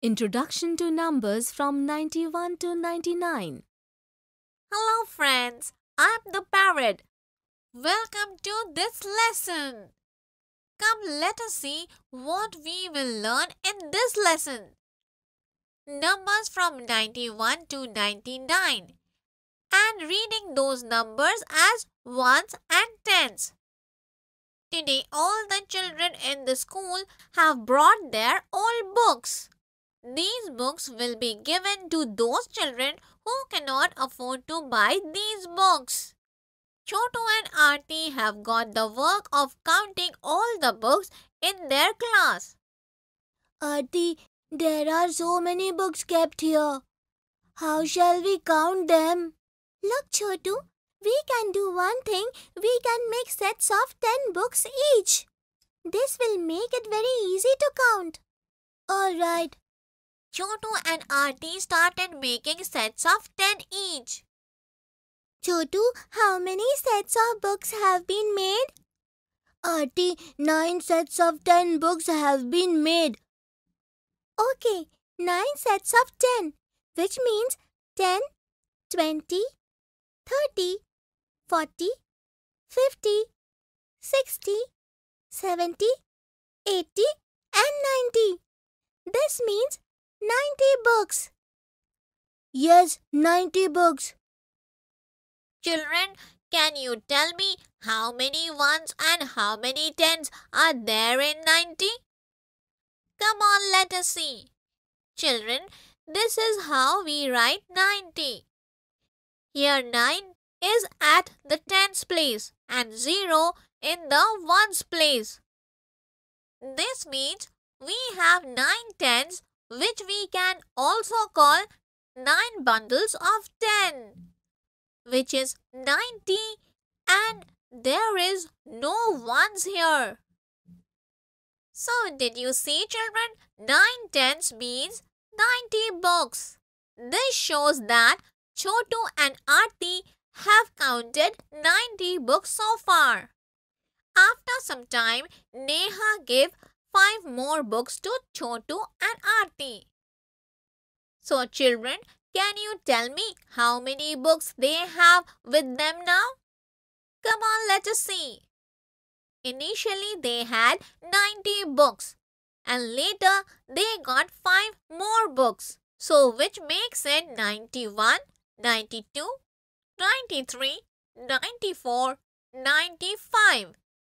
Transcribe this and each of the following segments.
Introduction to Numbers from 91 to 99 Hello friends, I'm the parrot. Welcome to this lesson. Come let us see what we will learn in this lesson. Numbers from 91 to 99 and reading those numbers as ones and tens. Today all the children in the school have brought their old books. These books will be given to those children who cannot afford to buy these books. Chotu and Aarti have got the work of counting all the books in their class. Aarti, there are so many books kept here. How shall we count them? Look, Chotu, we can do one thing. We can make sets of 10 books each. This will make it very easy to count. All right, Chotu and Aarti started making sets of 10 each. Chotu, how many sets of books have been made? Aarti, 9 sets of 10 books have been made. Okay, 9 sets of 10, which means 10, 20, 30, 40, 50, 60, 70, 80 and 90. This means 90 books. Yes, 90 books. Children, can you tell me how many ones and how many tens are there in 90? Come on, let us see. Children, this is how we write 90. Here 9 is at the tens place and 0 in the ones place. This means we have 9 tens which we can also call 9 bundles of 10, which is 90 and there is no ones here. So did you see children? 9 means 90 books. This shows that Chotu and Ati have counted 90 books so far. After some time, Neha gave five more books to Chotu and Aarti. So children, can you tell me how many books they have with them now? Come on, let us see. Initially, they had 90 books and later they got 5 more books. So, which makes it 91, 92, 93, 94, 95.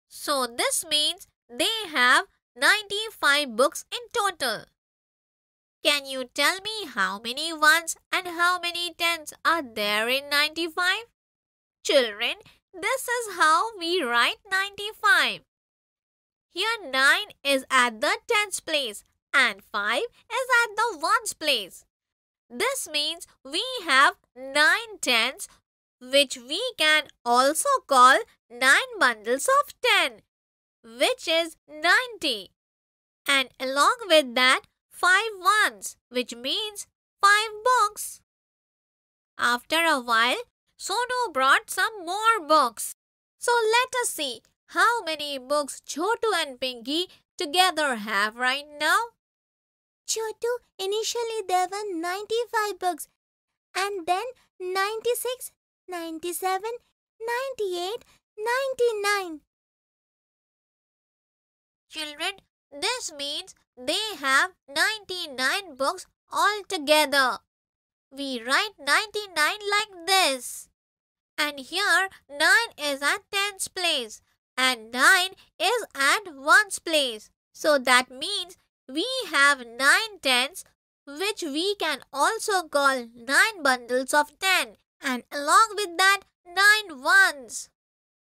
So, this means they have 95 books in total. Can you tell me how many ones and how many tens are there in 95? Children, this is how we write 95. Here 9 is at the tens place and 5 is at the ones place. This means we have 9 tens which we can also call 9 bundles of 10 which is 90. And along with that, five ones, which means five books. After a while, Sonu brought some more books. So let us see how many books Chotu and Pinky together have right now. Chotu, initially there were 95 books and then 96, 97, 98, 99. Children, this means they have 99 books altogether. We write 99 like this. And here 9 is at tens place and 9 is at 1's place. So that means we have 9 tens which we can also call 9 bundles of 10 and along with that 9 ones.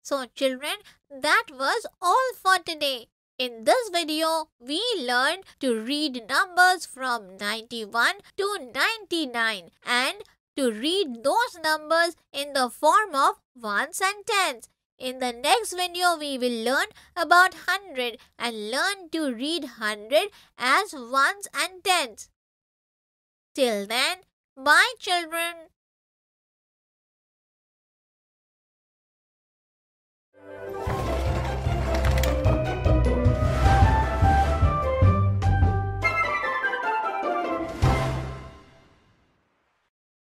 So children that was all for today. In this video, we learned to read numbers from 91 to 99 and to read those numbers in the form of ones and tens. In the next video, we will learn about 100 and learn to read 100 as ones and tens. Till then, bye children. Thank you.